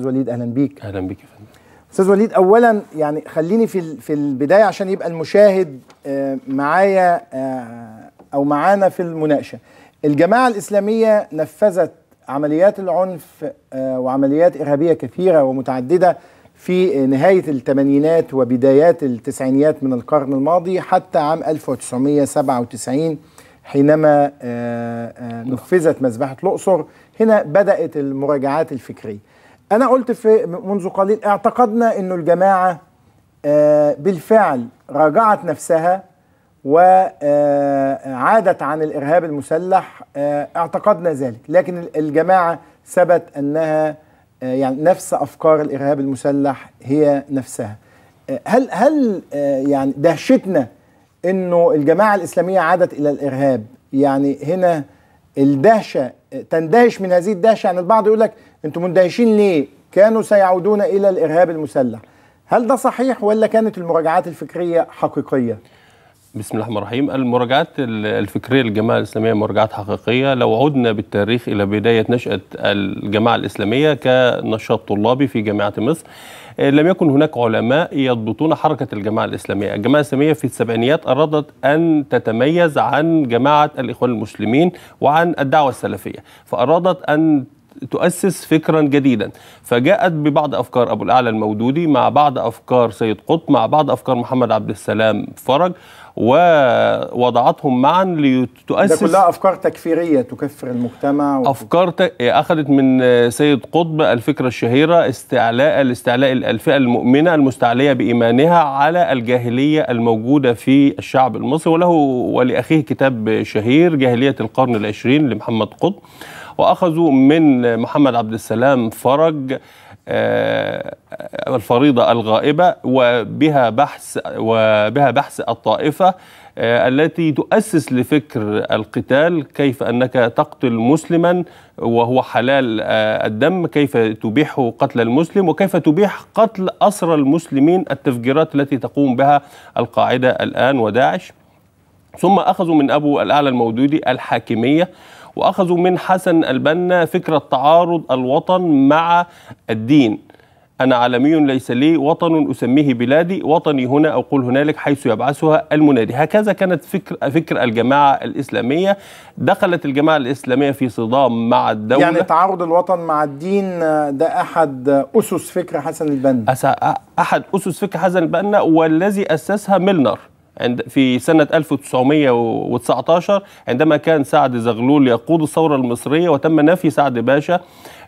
استاذ وليد اهلا بيك اهلا بيك يا فندم استاذ وليد اولا يعني خليني في في البدايه عشان يبقى المشاهد آه، معايا آه، او معانا في المناقشه الجماعه الاسلاميه نفذت عمليات العنف آه، وعمليات ارهابيه كثيره ومتعدده في نهايه الثمانينات وبدايات التسعينيات من القرن الماضي حتى عام 1997 حينما نفذت مذبحه الاقصر هنا بدات المراجعات الفكريه انا قلت في منذ قليل اعتقدنا انه الجماعه آه، بالفعل راجعت نفسها وعادت آه، عن الارهاب المسلح آه، اعتقدنا ذلك لكن الجماعه ثبت انها يعني نفس افكار الارهاب المسلح هي نفسها هل هل يعني دهشتنا انه الجماعه الاسلاميه عادت الى الارهاب يعني هنا الدهشه تندهش من هذه الدهشه يعني البعض يقول لك انتم مندهشين ليه؟ كانوا سيعودون الى الارهاب المسلح. هل ده صحيح ولا كانت المراجعات الفكريه حقيقيه؟ بسم الله الرحمن الرحيم المراجعات الفكرية للجماعة الإسلامية مراجعات حقيقية لو عدنا بالتاريخ إلى بداية نشأة الجماعة الإسلامية كنشاط طلابي في جامعة مصر آه، لم يكن هناك علماء يضبطون حركة الجماعة الإسلامية الجماعة الإسلامية في السبعينيات أرادت أن تتميز عن جماعة الإخوان المسلمين وعن الدعوة السلفية فأرادت أن تؤسس فكرا جديدا فجاءت ببعض افكار ابو الاعلى المودودي مع بعض افكار سيد قطب مع بعض افكار محمد عبد السلام فرج ووضعتهم معا لتؤسس ده كلها افكار تكفيريه تكفر المجتمع و... افكار ت... اخذت من سيد قطب الفكره الشهيره استعلاء الاستعلاء الفئه المؤمنه المستعليه بايمانها على الجاهليه الموجوده في الشعب المصري وله ولاخيه كتاب شهير جاهليه القرن العشرين لمحمد قطب واخذوا من محمد عبد السلام فرج آه، الفريضة الغائبة وبها بحث وبها بحث الطائفة آه، التي تؤسس لفكر القتال كيف أنك تقتل مسلما وهو حلال آه، الدم كيف تبيح قتل المسلم وكيف تبيح قتل أسرى المسلمين التفجيرات التي تقوم بها القاعدة الآن وداعش ثم أخذوا من أبو الأعلى المودودي الحاكمية واخذوا من حسن البنا فكره تعارض الوطن مع الدين أنا عالمي ليس لي وطن أسميه بلادي وطني هنا أو قل هنالك حيث يبعثها المنادي هكذا كانت فكر, فكر الجماعة الإسلامية دخلت الجماعة الإسلامية في صدام مع الدولة يعني تعارض الوطن مع الدين ده أحد أسس فكر حسن البنا أحد أسس فكر حسن البنا والذي أسسها ميلنر عند في سنة 1919 عندما كان سعد زغلول يقود الثورة المصرية وتم نفي سعد باشا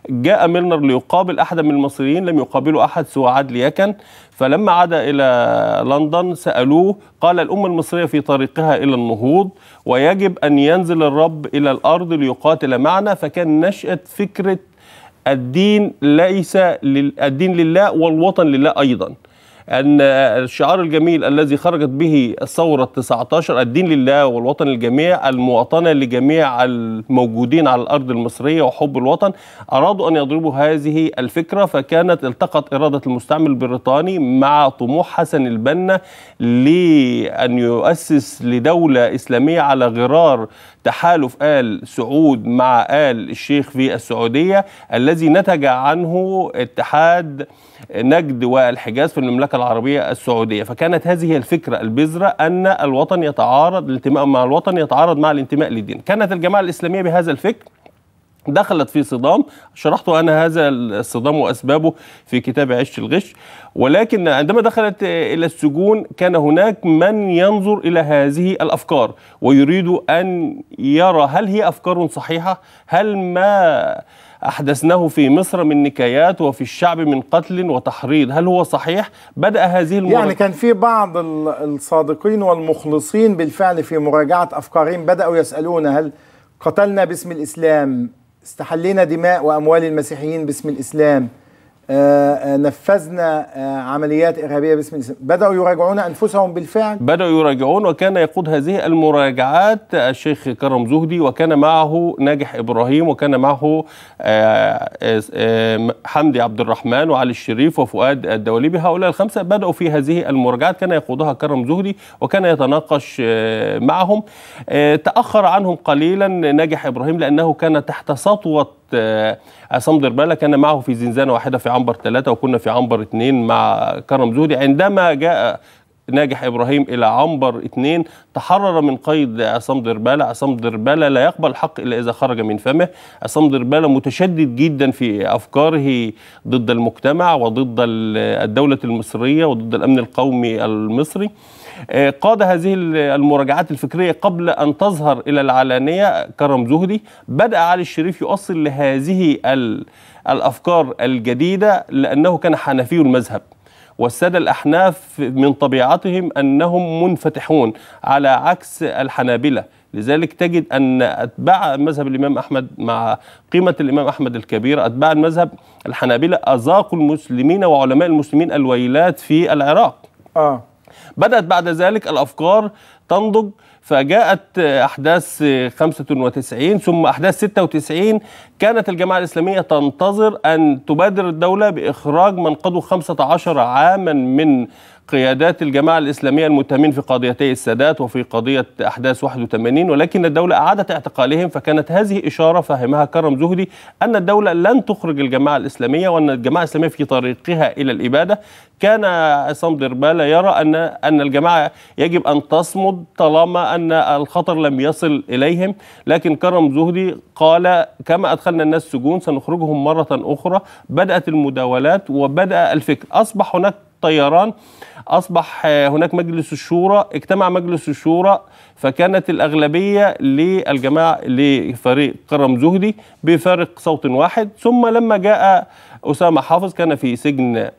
جاء ميلنر ليقابل أحد من المصريين لم يقابله أحد سوى عدل يكن فلما عاد إلى لندن سألوه قال الأمة المصرية في طريقها إلى النهوض ويجب أن ينزل الرب إلى الأرض ليقاتل معنا فكان نشأة فكرة الدين ليس لل... الدين لله والوطن لله أيضاً أن الشعار الجميل الذي خرجت به الثورة 19 الدين لله والوطن للجميع المواطنة لجميع الموجودين على الأرض المصرية وحب الوطن أرادوا أن يضربوا هذه الفكرة فكانت التقت إرادة المستعمر البريطاني مع طموح حسن البنا لأن يؤسس لدولة إسلامية على غرار تحالف آل سعود مع آل الشيخ في السعودية الذي نتج عنه اتحاد نجد والحجاز في المملكة العربية السعودية فكانت هذه الفكرة البذرة أن الوطن يتعارض الانتماء مع الوطن يتعارض مع الانتماء للدين كانت الجماعة الإسلامية بهذا الفكر دخلت في صدام شرحت أنا هذا الصدام وأسبابه في كتاب عش الغش ولكن عندما دخلت إلى السجون كان هناك من ينظر إلى هذه الأفكار ويريد أن يرى هل هي أفكار صحيحة هل ما أحدثناه في مصر من نكايات وفي الشعب من قتل وتحريض هل هو صحيح؟ بدأ هذه المراجعة يعني كان في بعض الصادقين والمخلصين بالفعل في مراجعة أفكارهم بدأوا يسألون هل قتلنا باسم الإسلام استحلينا دماء وأموال المسيحيين باسم الإسلام آه، آه، نفذنا آه، عمليات إرهابية باسم الإسلام بدأوا يراجعون أنفسهم بالفعل بدأوا يراجعون وكان يقود هذه المراجعات الشيخ كرم زهدي وكان معه ناجح إبراهيم وكان معه حمدي عبد الرحمن وعلي الشريف وفؤاد الدوليبي هؤلاء الخمسة بدأوا في هذه المراجعات كان يقودها كرم زهدي وكان يتناقش معهم تأخر عنهم قليلا ناجح إبراهيم لأنه كان تحت سطوة آه، عصام دربالة كان معه في زنزانة واحدة في عنبر ثلاثة وكنا في عنبر اثنين مع كرم زهدي عندما جاء ناجح ابراهيم الى عنبر اثنين تحرر من قيد عصام درباله، عصام درباله لا يقبل الحق الا اذا خرج من فمه، عصام درباله متشدد جدا في افكاره ضد المجتمع وضد الدوله المصريه وضد الامن القومي المصري. قاد هذه المراجعات الفكرية قبل أن تظهر إلى العلانية كرم زهدي بدأ علي الشريف يؤصل لهذه الأفكار الجديدة لأنه كان حنفي المذهب والسادة الأحناف من طبيعتهم أنهم منفتحون على عكس الحنابلة لذلك تجد أن أتباع مذهب الإمام أحمد مع قيمة الإمام أحمد الكبير أتباع المذهب الحنابلة أذاقوا المسلمين وعلماء المسلمين الويلات في العراق آه. بدأت بعد ذلك الأفكار تنضج فجاءت أحداث 95 ثم أحداث 96 كانت الجماعة الإسلامية تنتظر أن تبادر الدولة بإخراج من قضوا 15 عاما من قيادات الجماعة الإسلامية المتهمين في قضيتي السادات وفي قضية أحداث 81 ولكن الدولة أعادت اعتقالهم فكانت هذه إشارة فهمها كرم زهدي أن الدولة لن تخرج الجماعة الإسلامية وأن الجماعة الإسلامية في طريقها إلى الإبادة كان عصام دربالة يرى أن أن الجماعة يجب أن تصمد طالما أن الخطر لم يصل إليهم لكن كرم زهدي قال كما أدخلنا الناس سجون سنخرجهم مرة أخرى بدأت المداولات وبدأ الفكر أصبح هناك الطيران أصبح هناك مجلس الشورى اجتمع مجلس الشورى فكانت الأغلبية للجماعة لفريق كرم زهدي بفارق صوت واحد ثم لما جاء أسامة حافظ كان في سجن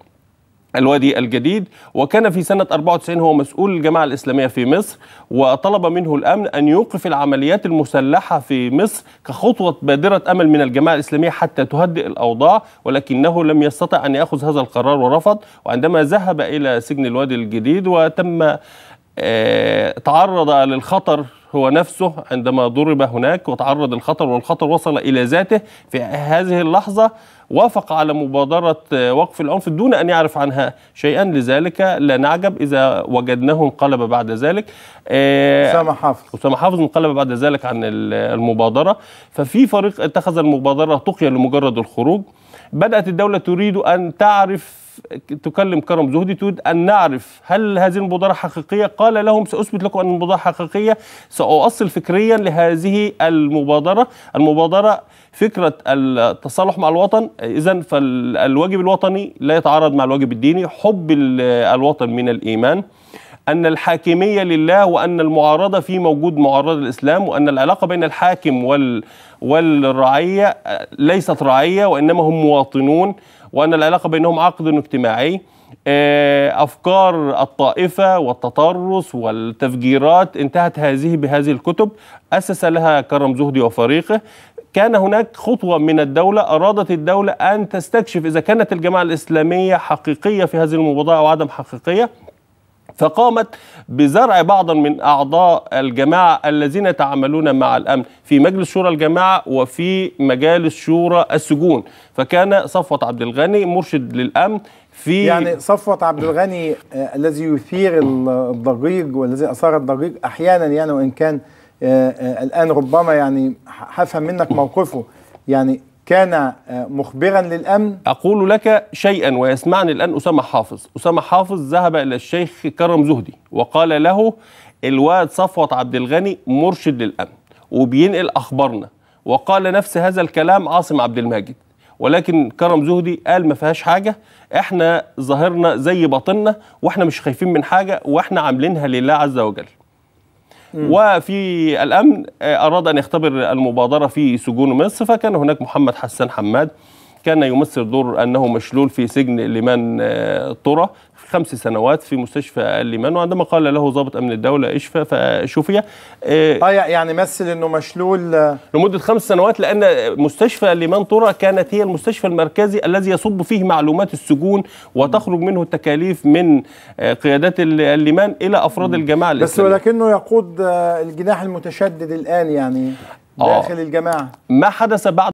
الوادي الجديد وكان في سنة 94 هو مسؤول الجماعة الإسلامية في مصر وطلب منه الأمن أن يوقف العمليات المسلحة في مصر كخطوة بادرة أمل من الجماعة الإسلامية حتى تهدئ الأوضاع ولكنه لم يستطع أن يأخذ هذا القرار ورفض وعندما ذهب إلى سجن الوادي الجديد وتم آه، تعرض للخطر هو نفسه عندما ضرب هناك وتعرض الخطر والخطر وصل إلى ذاته في هذه اللحظة وافق على مبادرة وقف العنف دون أن يعرف عنها شيئا لذلك لا نعجب إذا وجدناه انقلب بعد ذلك آه، أسامة حافظ أسامة حافظ انقلب بعد ذلك عن المبادرة ففي فريق اتخذ المبادرة تقية لمجرد الخروج بدأت الدولة تريد أن تعرف تكلم كرم زهدي تود أن نعرف هل هذه المبادرة حقيقية قال لهم سأثبت لكم أن المبادرة حقيقية سأؤصل فكريا لهذه المبادرة المبادرة فكرة التصالح مع الوطن إذا فالواجب الوطني لا يتعارض مع الواجب الديني حب الوطن من الإيمان أن الحاكمية لله وأن المعارضة في موجود معارضة الإسلام وأن العلاقة بين الحاكم وال والرعية ليست رعية وإنما هم مواطنون وأن العلاقة بينهم عقد اجتماعي آه، أفكار الطائفة والتطرس والتفجيرات انتهت هذه بهذه الكتب أسس لها كرم زهدي وفريقه كان هناك خطوة من الدولة أرادت الدولة أن تستكشف إذا كانت الجماعة الإسلامية حقيقية في هذه المبادرة أو عدم حقيقية فقامت بزرع بعضا من أعضاء الجماعة الذين يتعاملون مع الأمن في مجلس شورى الجماعة وفي مجالس شورى السجون فكان صفوت عبد الغني مرشد للأمن في يعني صفوت عبد الغني آه، الذي يثير الضجيج والذي أثار الضجيج أحيانا يعني وإن كان آه، آه، الآن ربما يعني هفهم منك موقفه يعني كان آه، مخبرا للامن اقول لك شيئا ويسمعني الان اسامه حافظ اسامه حافظ ذهب الى الشيخ كرم زهدي وقال له الواد صفوت عبد الغني مرشد للامن وبينقل اخبارنا وقال نفس هذا الكلام عاصم عبد الماجد ولكن كرم زهدي قال ما فيهاش حاجه احنا ظاهرنا زي باطننا واحنا مش خايفين من حاجه واحنا عاملينها لله عز وجل وفي الامن آه، اراد ان يختبر المبادره في سجون مصر فكان هناك محمد حسان حماد كان يمثل دور أنه مشلول في سجن ليمان آه، طرة خمس سنوات في مستشفى الليمان وعندما قال له ضابط امن الدوله اشفى فشفي آه،, اه يعني مثل انه مشلول آه، لمده خمس سنوات لان مستشفى الليمان طرة كانت هي المستشفى المركزي الذي يصب فيه معلومات السجون وتخرج منه التكاليف من قيادات الليمان الى افراد الجماعه الإسلامية. بس ولكنه يقود الجناح المتشدد الان يعني داخل آه الجماعه ما حدث بعد